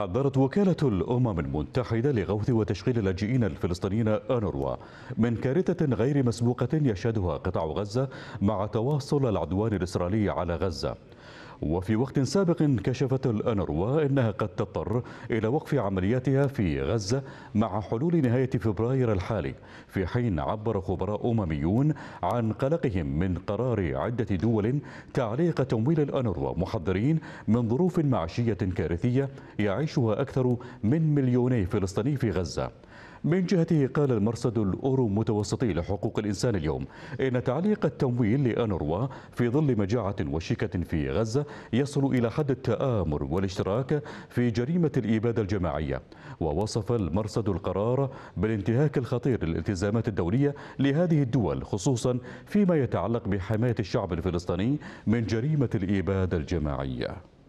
حذرت وكالة الأمم المتحدة لغوث وتشغيل اللاجئين الفلسطينيين أنوروا من كارثة غير مسبوقة يشهدها قطاع غزة مع تواصل العدوان الإسرائيلي على غزة وفي وقت سابق كشفت الأنروا أنها قد تضطر إلى وقف عملياتها في غزة مع حلول نهاية فبراير الحالي في حين عبر خبراء أمميون عن قلقهم من قرار عدة دول تعليق تمويل الأنروا محذرين من ظروف معيشية كارثية يعيشها أكثر من مليوني فلسطيني في غزة من جهته قال المرصد الأورو متوسطي لحقوق الإنسان اليوم إن تعليق التمويل لأنروا في ظل مجاعة وشيكة في غزة يصل إلى حد التآمر والاشتراك في جريمة الإبادة الجماعية ووصف المرصد القرار بالانتهاك الخطير للالتزامات الدولية لهذه الدول خصوصا فيما يتعلق بحماية الشعب الفلسطيني من جريمة الإبادة الجماعية